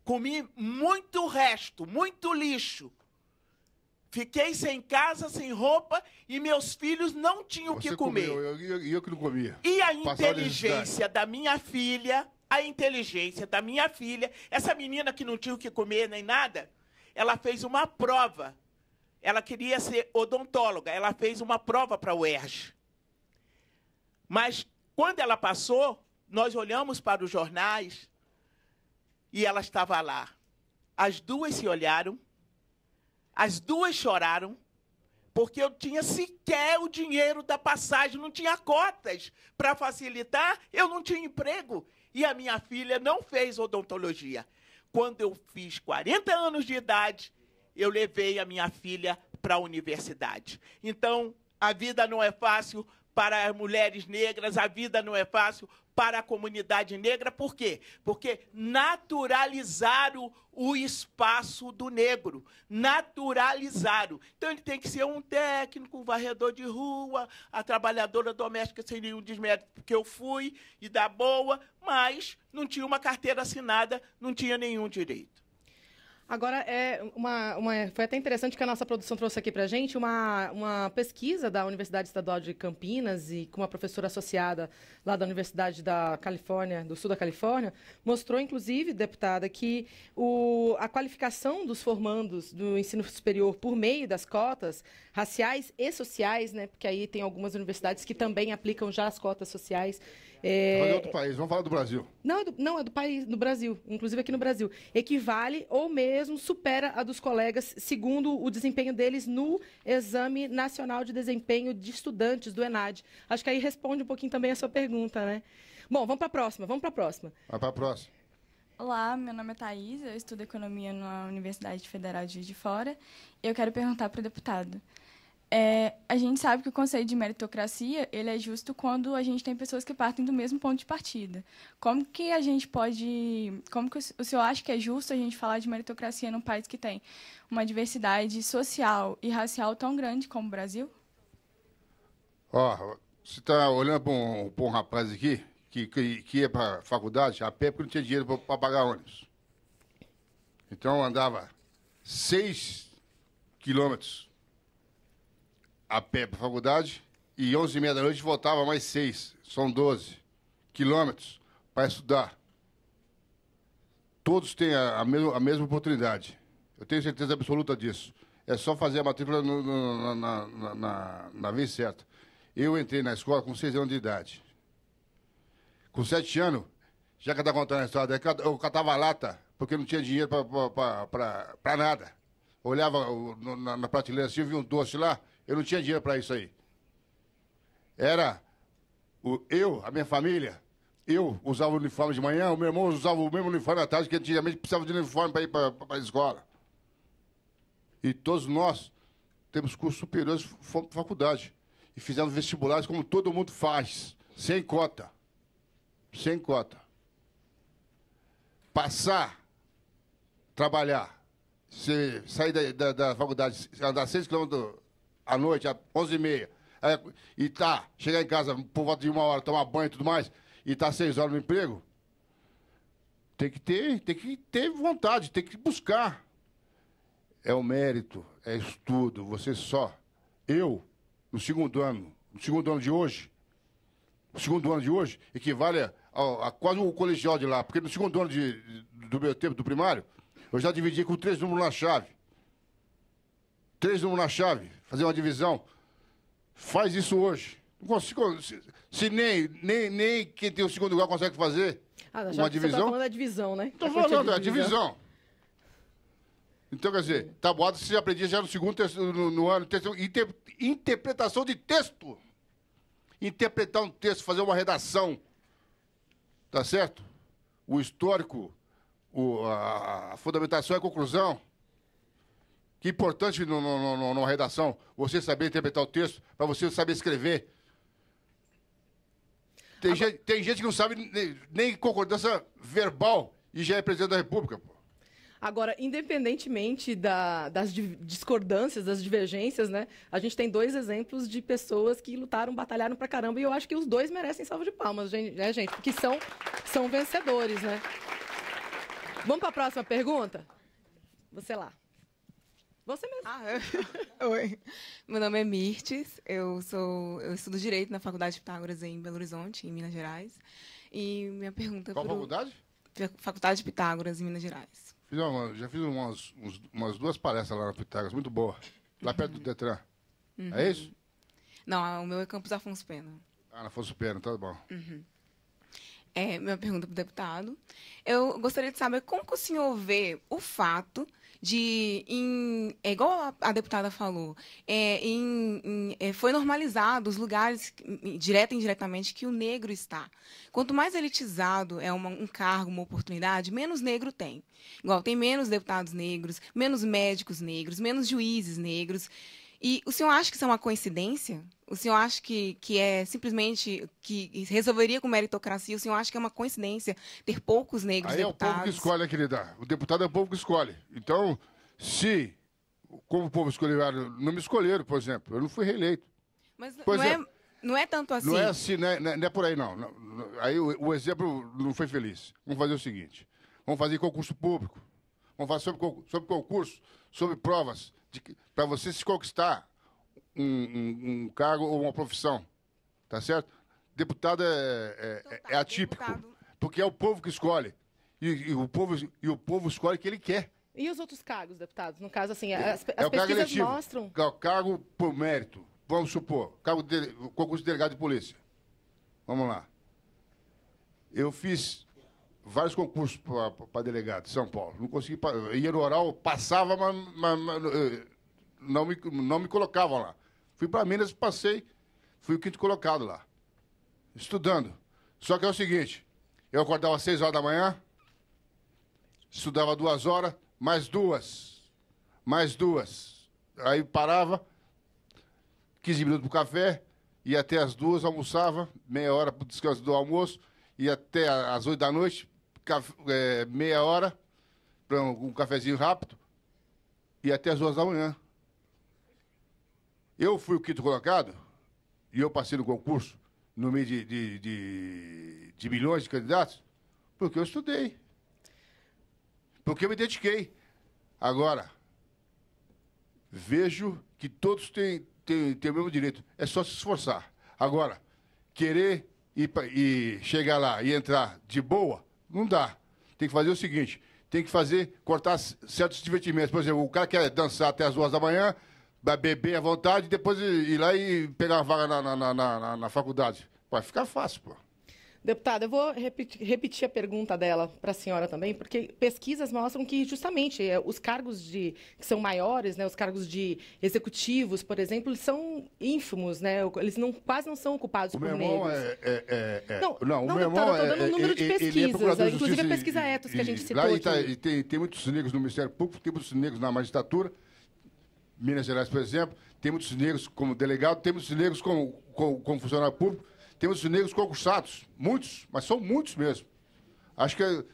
Comi muito resto, muito lixo. Fiquei sem casa, sem roupa e meus filhos não tinham o que comer. Comeu, eu, eu, eu, que não comia. E a inteligência a da minha filha, a inteligência da minha filha, essa menina que não tinha o que comer nem nada, ela fez uma prova. Ela queria ser odontóloga, ela fez uma prova para o UERJ. Mas quando ela passou, nós olhamos para os jornais e ela estava lá. As duas se olharam, as duas choraram, porque eu tinha sequer o dinheiro da passagem, não tinha cotas para facilitar, eu não tinha emprego. E a minha filha não fez odontologia quando eu fiz 40 anos de idade, eu levei a minha filha para a universidade. Então, a vida não é fácil, para as mulheres negras, a vida não é fácil para a comunidade negra. Por quê? Porque naturalizaram o espaço do negro. Naturalizaram. Então ele tem que ser um técnico, um varredor de rua, a trabalhadora doméstica sem nenhum desmérito, porque eu fui e da boa, mas não tinha uma carteira assinada, não tinha nenhum direito. Agora, é uma, uma, foi até interessante que a nossa produção trouxe aqui para a gente uma, uma pesquisa da Universidade Estadual de Campinas e com uma professora associada lá da Universidade da Califórnia, do Sul da Califórnia, mostrou, inclusive, deputada, que o, a qualificação dos formandos do ensino superior por meio das cotas raciais e sociais, né, porque aí tem algumas universidades que também aplicam já as cotas sociais, é... Fazer outro país, vamos falar do Brasil. Não, é do, não, é do país, do Brasil, inclusive aqui no Brasil. Equivale ou mesmo supera a dos colegas, segundo o desempenho deles no Exame Nacional de Desempenho de Estudantes do ENAD. Acho que aí responde um pouquinho também a sua pergunta, né? Bom, vamos para a próxima, vamos para a próxima. Vai para a próxima. Olá, meu nome é Thaís, eu estudo Economia na Universidade Federal de Rio de Fora. Eu quero perguntar para o deputado. É, a gente sabe que o conceito de meritocracia ele é justo quando a gente tem pessoas que partem do mesmo ponto de partida. Como que a gente pode, como que o senhor acha que é justo a gente falar de meritocracia num país que tem uma diversidade social e racial tão grande como o Brasil? Ó, oh, você está olhando para um, um, rapaz aqui que, que, que ia para faculdade a pé porque não tinha dinheiro para pagar ônibus. Então andava seis quilômetros a pé para a faculdade e 11 e meia da noite voltava mais seis são 12 quilômetros para estudar. Todos têm a, a, mesmo, a, mesma oportunidade. Eu tenho certeza absoluta disso. É só fazer a matrícula no, no, na, na, na, na vez certa. Eu entrei na escola com seis anos de idade. Com sete anos, já que eu contando a história, eu catava lata, porque não tinha dinheiro para nada. Olhava na, na prateleira assim, eu via um doce lá, eu não tinha dinheiro para isso aí. Era o, eu, a minha família, eu usava o uniforme de manhã, o meu irmão usava o mesmo uniforme à tarde, que antigamente precisava de uniforme para ir para a escola. E todos nós temos cursos superiores, fomos para faculdade. E fizemos vestibulares como todo mundo faz, sem cota. Sem cota. Passar, trabalhar, se sair da, da, da faculdade, andar 6 quilômetros à noite, às 11h30, é, e tá, chegar em casa por volta de uma hora, tomar banho e tudo mais, e tá seis horas no emprego, tem que ter, tem que ter vontade, tem que buscar. É o mérito, é estudo, você só. Eu, no segundo ano, no segundo ano de hoje, no segundo ano de hoje, equivale a, a, a quase o um colegial de lá, porque no segundo ano de, do meu tempo do primário, eu já dividi com três números na chave. Três números na chave fazer uma divisão. Faz isso hoje. Consigo, se, se nem, nem, nem quem tem o segundo lugar consegue fazer ah, uma divisão. Você tá falando da divisão, né? Estou falando, é <laughs> divisão. divisão. Então, quer dizer, tabuada tá você aprendia já no segundo no, no ano. Texto, inter, interpretação de texto. Interpretar um texto, fazer uma redação. Tá certo? O histórico, o, a, a fundamentação e é a conclusão. Que importante no, no, no, numa redação você saber interpretar o texto, para você saber escrever. Tem, Agora... gente, tem gente que não sabe nem, nem concordância verbal e já é presidente da República. Pô. Agora, independentemente da, das discordâncias, das divergências, né? A gente tem dois exemplos de pessoas que lutaram, batalharam pra caramba, e eu acho que os dois merecem salvo de palmas, né, gente? Porque são, são vencedores, né? Vamos para a próxima pergunta? Você lá. Você mesmo. Ah, eu... É? <laughs> Oi. Meu nome é Mirtes, eu sou eu estudo direito na Faculdade de Pitágoras em Belo Horizonte, em Minas Gerais. E minha pergunta Qual pro... faculdade? Faculdade de Pitágoras em Minas Gerais. Fiz uma, já fiz umas, umas duas palestras lá na Pitágoras, muito boa. Lá uhum. perto do Detran. É uhum. É isso? Não, ah, o meu é Campus Afonso Pena. Ah, Afonso Pena, tá bom. Uhum. É, minha pergunta para o deputado. Eu gostaria de saber como o senhor vê o fato de em, é igual a, deputada falou, é, em, em, é, foi normalizado os lugares, direta e indiretamente, que o negro está. Quanto mais elitizado é uma, um cargo, uma oportunidade, menos negro tem. Igual tem menos deputados negros, menos médicos negros, menos juízes negros. E o senhor acha que isso é uma coincidência? O senhor acha que, que é simplesmente que resolveria com meritocracia? O senhor acha que é uma coincidência ter poucos negros Aí deputados? é o povo que escolhe, é querida. O deputado é o povo que escolhe. Então, se como o povo escolheu, não me escolheram, por exemplo, eu não fui reeleito. Mas não é exemplo, é não é tanto é assim. assim. Não é assim, não é, não é por aí, não. Aí o, o, exemplo não foi feliz. Vamos fazer o seguinte: vamos fazer concurso público. Vamos fazer sobre, sobre concurso, sobre provas para você se conquistar um, um, um, cargo ou uma profissão. Tá certo? Deputado é, é, é, então tá, é atípico. Deputado. Porque é o povo que escolhe. E, e, o povo, e o povo escolhe o que ele quer. E os outros cargos, deputados? No caso, assim, é, as, é as pesquisas eletivo, mostram... É o cargo por mérito. Vamos supor, cargo de, concurso de delegado de polícia. Vamos lá. Eu fiz vários concursos para delegado de São Paulo. Não consegui. Eu ia no oral, passava, mas, mas, mas, não, me, não me colocavam lá. Fui para Minas, passei, fui o quinto colocado lá. Estudando. Só que é o seguinte: eu acordava às seis horas da manhã, estudava duas horas, mais duas, mais duas. Aí parava, 15 minutos para o café, ia até as duas, almoçava, meia hora para o descanso do almoço, ia até às oito da noite, é, meia hora para um, um cafezinho rápido e até as duas da manhã. Eu fui o quinto colocado e eu passei no concurso no meio de, de, de, de milhões de candidatos porque eu estudei. Porque eu me dediquei. Agora, vejo que todos têm, têm, têm o mesmo direito. É só se esforçar. Agora, querer e, e chegar lá e entrar de boa, não dá. Tem que fazer o seguinte: tem que fazer, cortar certos divertimentos. Por exemplo, o cara quer dançar até as duas da manhã, vai beber à vontade, depois ir lá e pegar uma vaga na, na, na, na, na faculdade. Vai ficar fácil, pô. Deputada, eu vou repetir a pergunta dela para a senhora também, porque pesquisas mostram que justamente é, os cargos de, que são maiores, né, os cargos de executivos, por exemplo, são ínfimos, né? Eles não, quase não são ocupados o por negros. É, é, é, é, não, não, o não, meu irmão eu é, dando é, um número de pesquisas, é inclusive a pesquisa e, Etos que a gente citou lá tá, Tem, tem muitos negros no Ministério Público, tem muitos negros na magistratura, Minas Gerais, por exemplo, tem muitos negros como delegado, tem muitos negros como, como, como funcionário público, temos os negros concursados, muitos, mas são muitos mesmo. Acho que.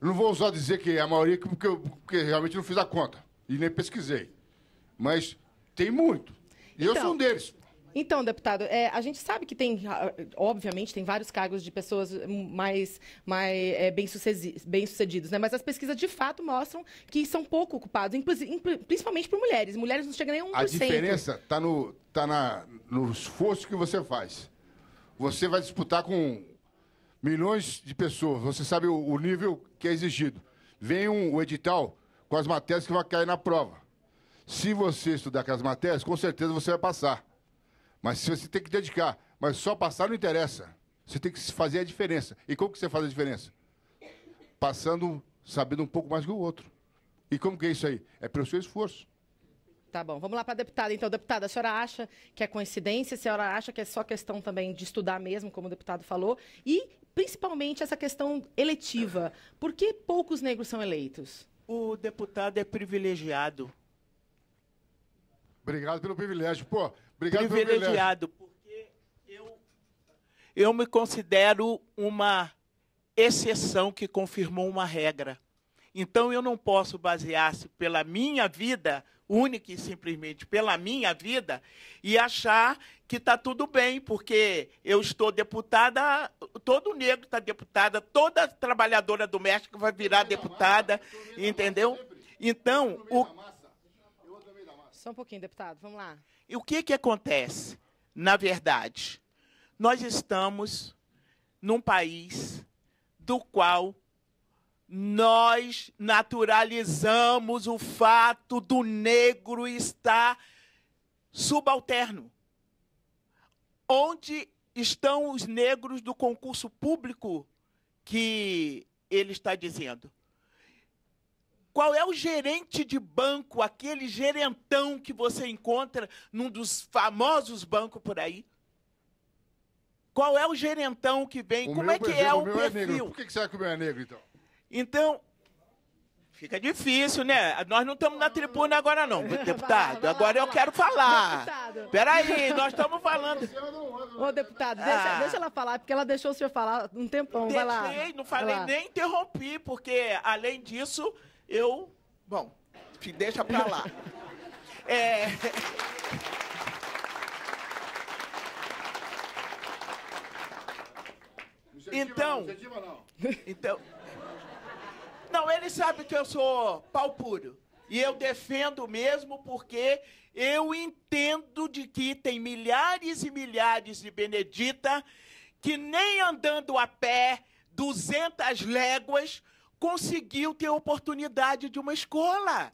Não vou usar dizer que é a maioria, porque, porque realmente não fiz a conta e nem pesquisei. Mas tem muito. E então, eu sou um então, deles. Então, deputado, é, a gente sabe que tem, obviamente, tem vários cargos de pessoas mais, mais é, bem-sucedidas, bem né? mas as pesquisas de fato mostram que são pouco ocupados, principalmente por mulheres. Mulheres não chegam nem a 1%. A diferença está no, tá na, no esforço que você faz. Você vai disputar com milhões de pessoas, você sabe o, o nível que é exigido. Vem um, o edital com as matérias que vai cair na prova. Se você estudar aquelas matérias, com certeza você vai passar. Mas você tem que dedicar. Mas só passar não interessa. Você tem que fazer a diferença. E como que você faz a diferença? Passando, sabendo um pouco mais que o outro. E como que é isso aí? É pelo seu esforço. Tá bom, vamos lá para a deputada. Então, deputada, a senhora acha que é coincidência? A senhora acha que é só questão também de estudar mesmo, como o deputado falou? E, principalmente, essa questão eletiva. Por que poucos negros são eleitos? O deputado é privilegiado. Obrigado pelo privilégio. Pô, obrigado privilegiado, pelo privilégio. porque eu, eu me considero uma exceção que confirmou uma regra. Então eu não posso basear-se pela minha vida, única e simplesmente pela minha vida, e achar que está tudo bem, porque eu estou deputada, todo negro está deputada, toda trabalhadora doméstica vai virar deputada, entendeu? Então, o... É Só um pouquinho, deputado, vamos lá. E o que, que acontece? Na verdade, nós estamos num país do qual nós naturalizamos o fato do negro estar subalterno. Onde estão os negros do concurso público que ele está dizendo? Qual é o gerente de banco, aquele gerentão que você encontra num dos famosos bancos por aí? Qual é o gerentão que vem? O Como é que é, é o, o é perfil? É Por que, você será que o meu é negro, então? Então, Fica difícil, né? Nós não estamos na tribuna agora, não, deputado. Agora eu quero falar. Deputado. Peraí, nós estamos falando. Ô, deputado, deixa, ah. deixa, ela falar, porque ela deixou o senhor falar um tempão. vai lá. não falei nem interrompi, porque além disso, eu. Bom, te deixa pra lá. <laughs> É. Então. Então. Não, ele sabe que eu sou pau puro. E eu defendo mesmo porque eu entendo de que tem milhares e milhares de Benedita que nem andando a pé 200 léguas conseguiu ter oportunidade de uma escola.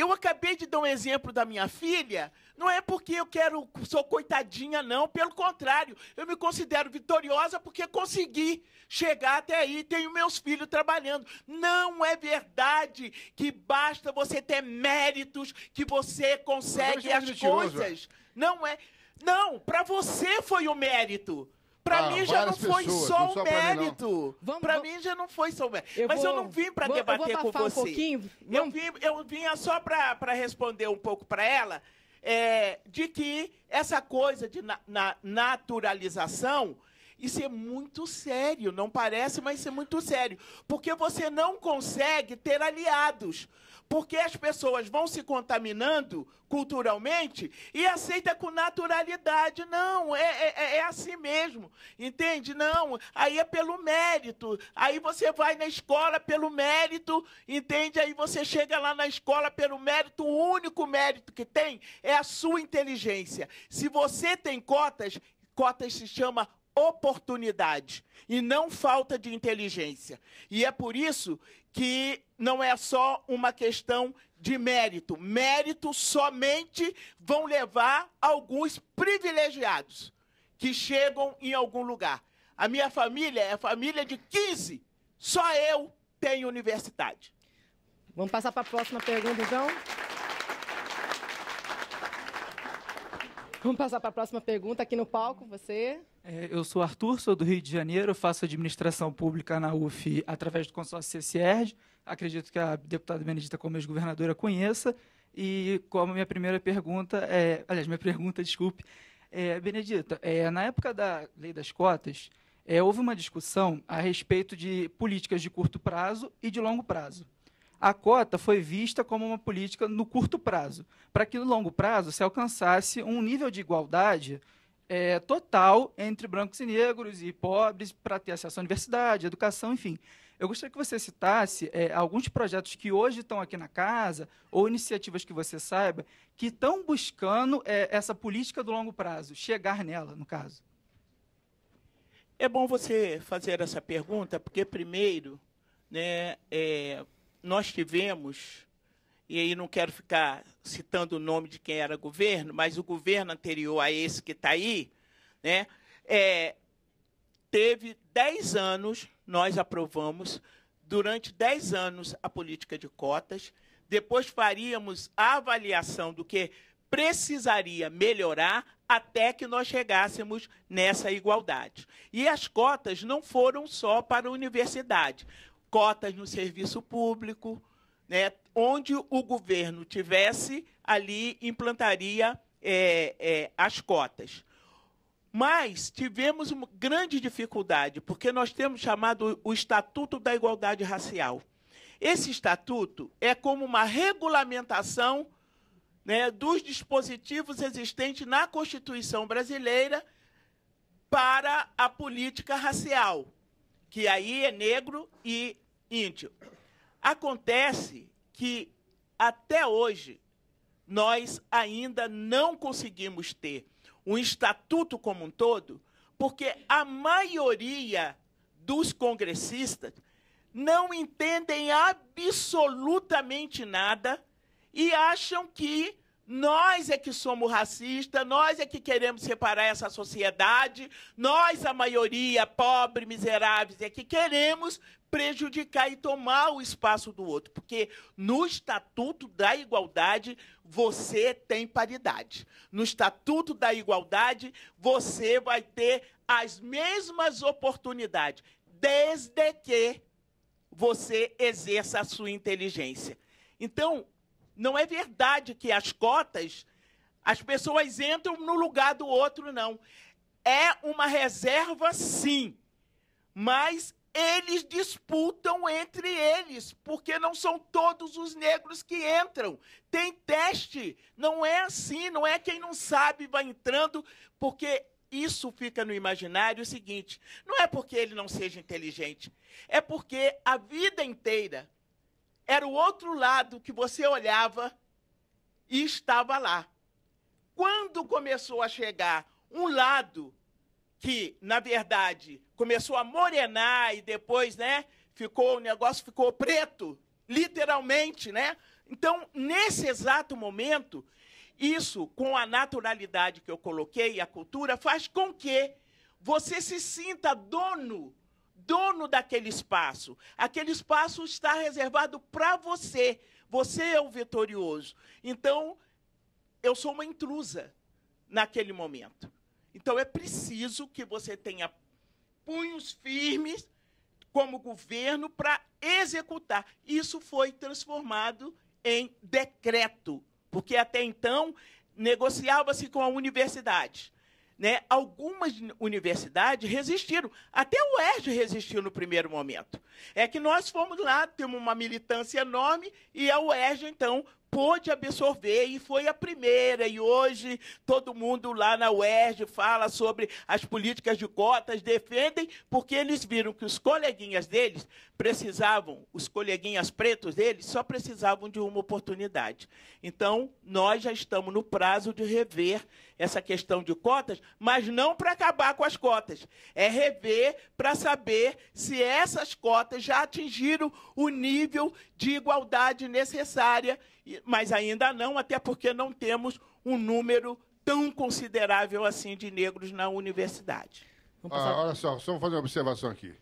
Eu acabei de dar um exemplo da minha filha, não é porque eu quero, sou coitadinha, não, pelo contrário, eu me considero vitoriosa porque consegui chegar até aí, tenho meus filhos trabalhando. Não é verdade que basta você ter méritos que você consegue as coisas. Não é. Não, para você foi o mérito. Pra ah, mim já não foi pessoas, só o mérito. Pra mim, pra vamos, mim já não foi só o mérito. Eu Mas vou, eu não vim pra vou, debater com você. Um pouquinho. Eu, vim, eu vinha só pra, pra responder um pouco pra ela é, de que essa coisa de na, na naturalização. Isso é muito sério, não parece, mas isso é muito sério. Porque você não consegue ter aliados. Porque as pessoas vão se contaminando culturalmente e aceita com naturalidade. Não, é, é, é, é assim mesmo. Entende? Não, aí é pelo mérito. Aí você vai na escola pelo mérito, entende? Aí você chega lá na escola pelo mérito, o único mérito que tem é a sua inteligência. Se você tem cotas, cotas se chama oportunidade e não falta de inteligência. E é por isso que não é só uma questão de mérito. Mérito somente vão levar alguns privilegiados que chegam em algum lugar. A minha família é família de 15. Só eu tenho universidade. Vamos passar para a próxima pergunta, então? Vamos passar para a próxima pergunta aqui no palco, você. É, eu sou Arthur, sou do Rio de Janeiro, faço administração pública na UF através do consórcio CCERD. Acredito que a deputada Benedita como ex-governadora conheça. E como minha primeira pergunta é. Aliás, minha pergunta, <laughs> desculpe. É, Benedita, é, na época da lei das cotas, é, houve uma discussão a respeito de políticas de curto prazo e de longo prazo. A cota foi vista como uma política no curto prazo, para que no longo prazo se alcançasse um nível de igualdade é, total entre brancos e negros e pobres para ter acesso à universidade, educação, enfim. Eu gostaria que você citasse é, alguns projetos que hoje estão aqui na casa ou iniciativas que você saiba que estão buscando é, essa política do longo prazo, chegar nela, no caso. É bom você fazer essa pergunta, porque, primeiro, né, é, nós tivemos e aí não quero ficar citando o nome de quem era governo, mas o governo anterior a esse que está aí, né, é, teve 10 anos, nós aprovamos, durante 10 anos a política de cotas, depois faríamos a avaliação do que precisaria melhorar até que nós chegássemos nessa igualdade. E as cotas não foram só para a universidade, cotas no serviço público, né, onde o governo tivesse, ali implantaria é, é, as cotas. Mas tivemos uma grande dificuldade, porque nós temos chamado o Estatuto da Igualdade Racial. Esse estatuto é como uma regulamentação né, dos dispositivos existentes na Constituição brasileira para a política racial, que aí é negro e índio. Acontece que até hoje nós ainda não conseguimos ter um estatuto como um todo, porque a maioria dos congressistas não entendem absolutamente nada e acham que nós é que somos racistas, nós é que queremos separar essa sociedade, nós, a maioria, pobre, miseráveis, é que queremos prejudicar e tomar o espaço do outro, porque no Estatuto da Igualdade você tem paridade. No Estatuto da Igualdade você vai ter as mesmas oportunidades, desde que você exerça a sua inteligência. Então, não é verdade que as cotas, as pessoas entram no lugar do outro, não. É uma reserva, sim, mas eles disputam entre eles, porque não são todos os negros que entram. Tem teste, não é assim, não é quem não sabe vai entrando, porque isso fica no imaginário o seguinte: não é porque ele não seja inteligente, é porque a vida inteira era o outro lado que você olhava e estava lá. Quando começou a chegar um lado que, na verdade, começou a morenar e depois, né, ficou o negócio ficou preto, literalmente, né? Então, nesse exato momento, isso com a naturalidade que eu coloquei, a cultura faz com que você se sinta dono dono daquele espaço. Aquele espaço está reservado para você. Você é o vitorioso. Então, eu sou uma intrusa naquele momento. Então, é preciso que você tenha punhos firmes como governo para executar. Isso foi transformado em decreto, porque até então negociava-se com a universidade né, algumas universidades resistiram. Até o UERJ resistiu no primeiro momento. É que nós fomos lá, temos uma militância enorme, e a é UERJ, então, pôde absorver e foi a primeira. E hoje todo mundo lá na UERJ fala sobre as políticas de cotas, defendem, porque eles viram que os coleguinhas deles precisavam, os coleguinhas pretos deles, só precisavam de uma oportunidade. Então, nós já estamos no prazo de rever essa questão de cotas, mas não para acabar com as cotas. É rever para saber se essas cotas já atingiram o nível de igualdade necessária mas ainda não, até porque não temos um número tão considerável assim de negros na universidade. Ah, olha só, só vou fazer uma observação aqui.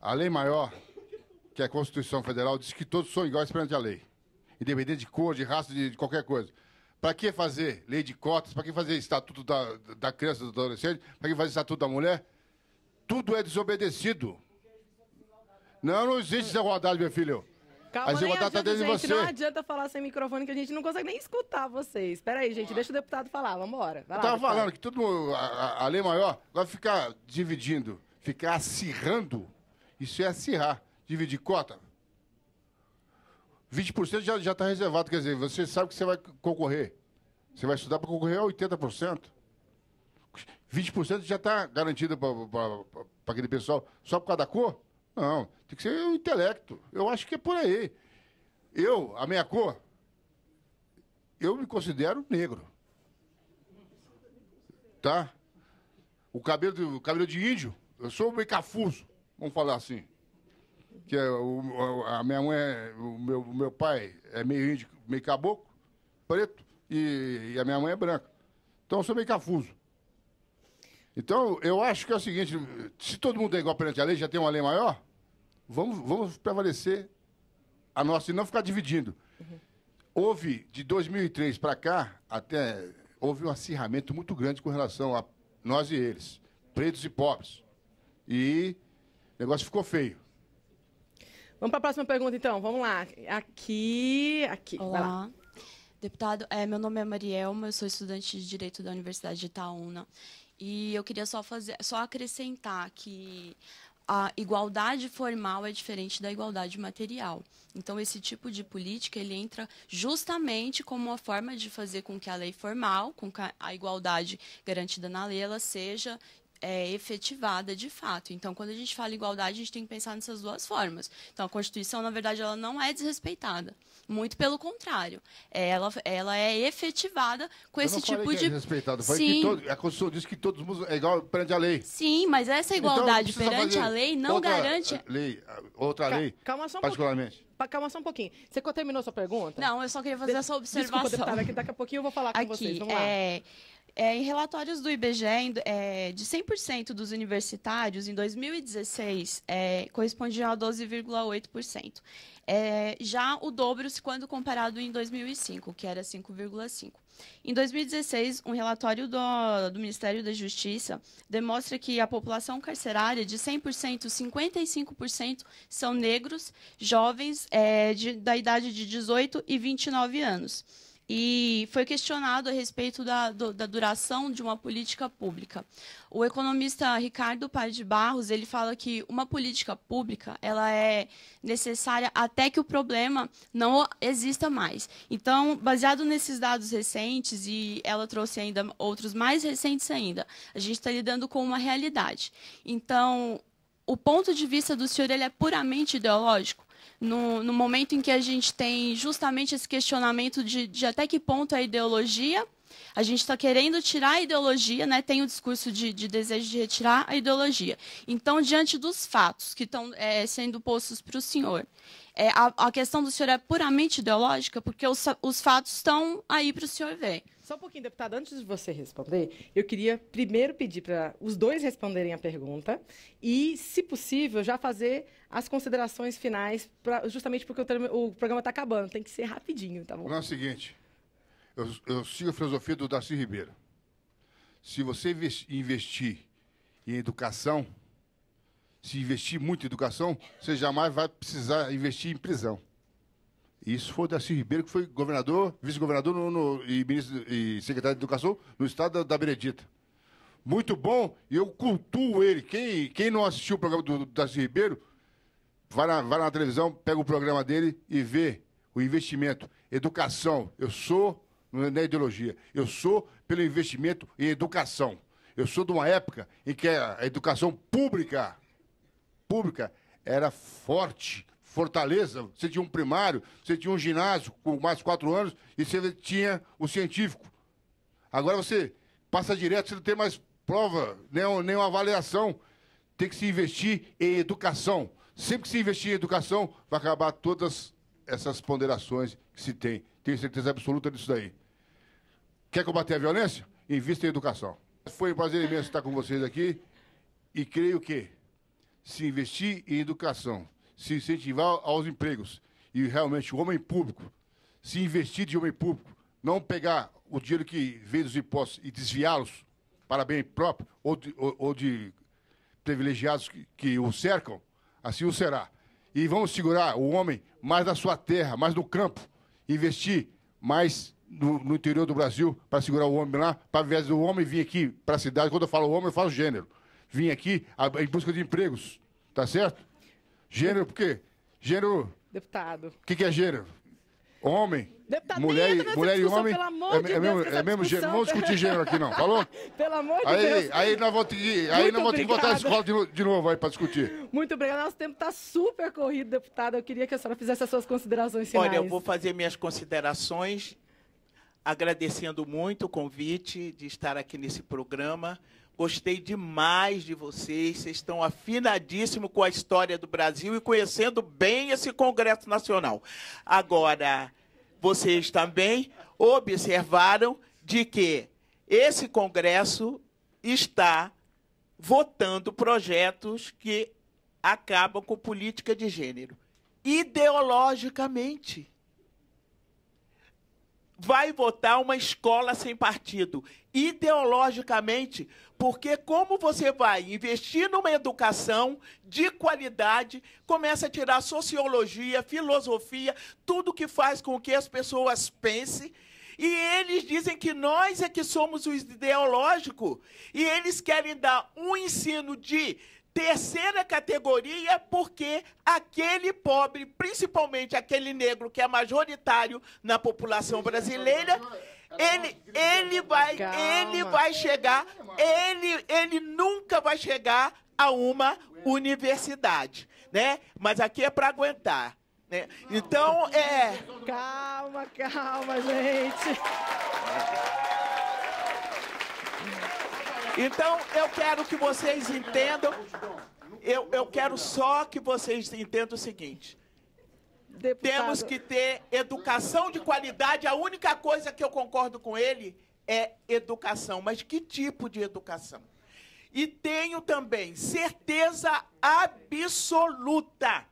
A lei maior, que é a Constituição Federal, diz que todos são iguais perante a lei, independente de cor, de raça, de, de qualquer coisa. Para que fazer lei de cotas? Para que fazer estatuto da, da criança, do adolescente? Para que fazer estatuto da mulher? Tudo é desobedecido. Não, não existe desigualdade, meu filho. Calma, Mas eu vou estar adianta gente, você. não adianta falar sem microfone que a gente não consegue nem escutar vocês. Espera aí, gente, ah. deixa o deputado falar, vambora. embora eu tava lá, falando que tudo, a, a, lei maior, vai ficar dividindo, ficar acirrando, isso é acirrar, dividir cota. 20% já, já tá reservado, quer dizer, você sabe que você vai concorrer. Você vai estudar para concorrer a 80%. 20% já está garantido para aquele pessoal só por causa da cor? Não, tem que ser o intelecto. Eu acho que é por aí. Eu, a minha cor, eu me considero negro. Tá? O cabelo, o cabelo de índio, eu sou meio cafuso, vamos falar assim. Que é, o, a minha mãe, é, o meu, o meu pai é meio índio, meio caboclo, preto, e, e a minha mãe é branca. Então eu sou meio cafuso. Então, eu acho que é o seguinte: se todo mundo é igual perante a lei, já tem uma lei maior, vamos, vamos prevalecer a nossa e não ficar dividindo. Uhum. Houve, de 2003 para cá, até houve um acirramento muito grande com relação a nós e eles, pretos e pobres. E o negócio ficou feio. Vamos para a próxima pergunta, então. Vamos lá. Aqui. Aqui. Olá. Vai lá. Deputado, é, meu nome é Marielma, eu sou estudante de Direito da Universidade de Itaúna. E eu queria só fazer, só acrescentar que a igualdade formal é diferente da igualdade material. Então, esse tipo de política ele entra justamente como uma forma de fazer com que a lei formal, com que a igualdade garantida na lei, ela seja é, efetivada de fato. Então, quando a gente fala igualdade, a gente tem que pensar nessas duas formas. Então, a Constituição, na verdade, ela não é desrespeitada. Muito pelo contrário. É, ela, ela é efetivada com Eu esse tipo é de. É desrespeitada. Foi Sim. Todo, a Constituição diz que todos é igual perante a lei. Sim, mas essa então, igualdade então, perante a lei não outra garante. Lei, outra lei. Calma só um particularmente. Pouquinho calma só um pouquinho. Você terminou sua pergunta? Não, eu só queria fazer essa observação. Desculpa, deputada, que daqui a pouquinho eu vou falar com Aqui, vocês. Vamos é, lá. É, é, em relatórios do IBGE, é, de 100% dos universitários, em 2016, é, correspondia a 12,8%. É, já o dobro se quando comparado em 2005, que era 5,5%. Em 2016, um relatório do, do, Ministério da Justiça demonstra que a população carcerária, de 100%, 55% são negros, jovens é, de, da idade de 18 e 29 anos e foi questionado a respeito da, do, da duração de uma política pública. O economista Ricardo Pai de Barros ele fala que uma política pública ela é necessária até que o problema não exista mais. Então, baseado nesses dados recentes e ela trouxe ainda outros mais recentes ainda, a gente está lidando com uma realidade. Então, o ponto de vista do senhor ele é puramente ideológico? no, no, momento em que a gente tem justamente esse questionamento de, de até que ponto é a ideologia. A gente está querendo tirar a ideologia, né? tem o discurso de, de, desejo de retirar a ideologia. Então, diante dos fatos que estão é, sendo postos para o senhor, é, a, a, questão do senhor é puramente ideológica, porque os, os fatos estão aí para o senhor ver só um pouquinho, deputada, antes de você responder, eu queria primeiro pedir para os dois responderem a pergunta e, se possível, já fazer as considerações finais, pra, justamente porque o, o programa está acabando, tem que ser rapidinho, tá bom? Não é o seguinte, eu, eu sigo a filosofia do Darcy Ribeiro. Se você investir em educação, se investir muito em educação, você jamais vai precisar investir em prisão. Isso foi o Darcy Ribeiro, que foi governador, vice-governador no, no, e, ministro, e secretário de Educação no estado da, da Benedita. Muito bom, e eu cultuo ele. Quem, quem não assistiu o programa do, do Darcy Ribeiro, vai na, vai na televisão, pega o programa dele e vê o investimento. Educação, eu sou, não é, é ideologia, eu sou pelo investimento em educação. Eu sou de uma época em que a educação pública, pública era forte Fortaleza, você tinha um primário, você tinha um ginásio com mais quatro anos e você tinha o científico. Agora você passa direto, você não tem mais prova, nem, nem uma avaliação. Tem que se investir em educação. Sempre que se investir em educação, vai acabar todas essas ponderações que se tem. Tenho certeza absoluta disso daí. Quer combater a violência? Invista em educação. Foi um prazer imenso estar com vocês aqui e creio que se investir em educação, se incentivar aos empregos e realmente o homem público se investir de homem público, não pegar o dinheiro que vem dos impostos e desviá-los para bem próprio ou de, ou, ou de privilegiados que, que o cercam, assim o será. E vamos segurar o homem mais na sua terra, mais no campo, investir mais no, no, interior do Brasil para segurar o homem lá, para ver o homem vir aqui para a cidade. Quando eu falo homem, eu falo gênero. Vim aqui em busca de empregos, tá certo? Gênero, por quê? Gênero. Deputado. O que, que, é gênero? Homem. Deputado, mulher, e, mulher e homem. Pelo amor é, de é, Deus, mesmo, é mesmo gênero. Não vamos discutir gênero aqui, não. Falou? <laughs> Pelo amor de aí, Deus. Aí nós vamos ter que, aí nós vamos botar a escola de, de novo aí para discutir. Muito obrigada. Nosso tempo está super corrido, deputado. Eu queria que a senhora fizesse as suas considerações finais. Olha, eu vou fazer minhas considerações agradecendo muito o convite de estar aqui nesse programa. Gostei demais de vocês. Vocês estão afinadíssimos com a história do Brasil e conhecendo bem esse Congresso Nacional. Agora, vocês também observaram de que esse Congresso está votando projetos que acabam com política de gênero. Ideologicamente. Vai votar uma escola sem partido. Ideologicamente, porque como você vai investir numa educação de qualidade, começa a tirar sociologia, filosofia, tudo que faz com que as pessoas pensem e eles dizem que nós é que somos os ideológicos. E eles querem dar um ensino de terceira categoria porque aquele pobre, principalmente aquele negro que é majoritário na população brasileira ele, ele vai, ele vai chegar, ele, ele nunca vai chegar a uma universidade, né? Mas aqui é para aguentar, né? Então é. Calma, calma, gente. Então eu quero que vocês entendam. Eu, eu quero só que vocês entendam o seguinte. Deputado. Temos que ter educação de qualidade. A única coisa que eu concordo com ele é educação. Mas que tipo de educação? E tenho também certeza absoluta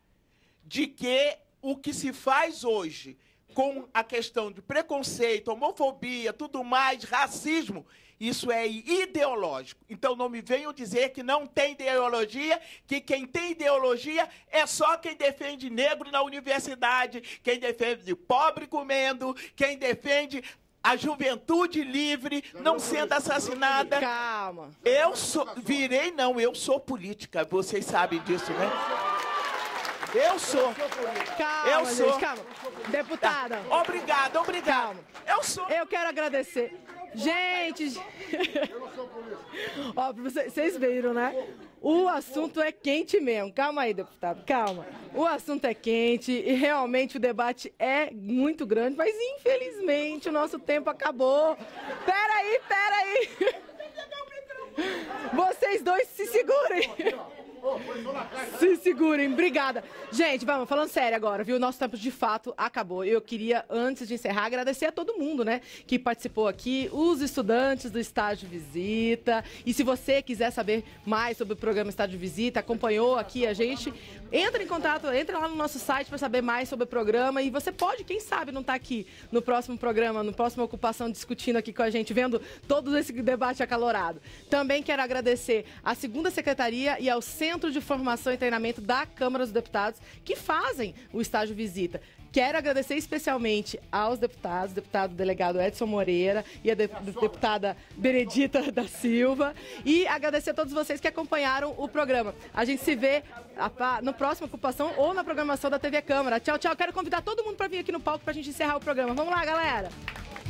de que o que se faz hoje com a questão de preconceito, homofobia, tudo mais, racismo, isso é ideológico. Então não me venham dizer que não tem ideologia, que quem tem ideologia é só quem defende negro na universidade, quem defende pobre comendo, quem defende a juventude livre não sendo assassinada. Calma. Eu sou virei não, eu sou política. Vocês sabem disso, né? Eu sou. Calma, eu sou. Gente, calma. Deputada. Tá. Obrigada, obrigada. Eu sou. Eu quero agradecer. Gente, ó, vocês viram, né? O assunto é quente mesmo. Calma aí, deputado, calma. O assunto é quente e realmente o debate é muito grande, mas infelizmente o nosso tempo acabou. Pera aí, pera aí. Vocês dois se segurem. Se segurem, obrigada. Gente, vamos, falando sério agora, viu? Nosso tempo de fato acabou. Eu queria, antes de encerrar, agradecer a todo mundo, né, que participou aqui, os estudantes do Estágio Visita. E se você quiser saber mais sobre o programa Estágio Visita, acompanhou aqui a gente, entra em contato, entra lá no nosso site para saber mais sobre o programa. E você pode, quem sabe, não estar tá aqui no próximo programa, no próximo Ocupação, discutindo aqui com a gente, vendo todo esse debate acalorado. Também quero agradecer à segunda secretaria e ao centro Centro de Formação e Treinamento da Câmara dos Deputados, que fazem o estágio visita. Quero agradecer especialmente aos deputados, deputado delegado Edson Moreira e a de deputada Benedita da Silva. E agradecer a todos vocês que acompanharam o programa. A gente se vê no próximo Ocupação ou na programação da TV Câmara. Tchau, tchau. Quero convidar todo mundo para vir aqui no palco para a gente encerrar o programa. Vamos lá, galera!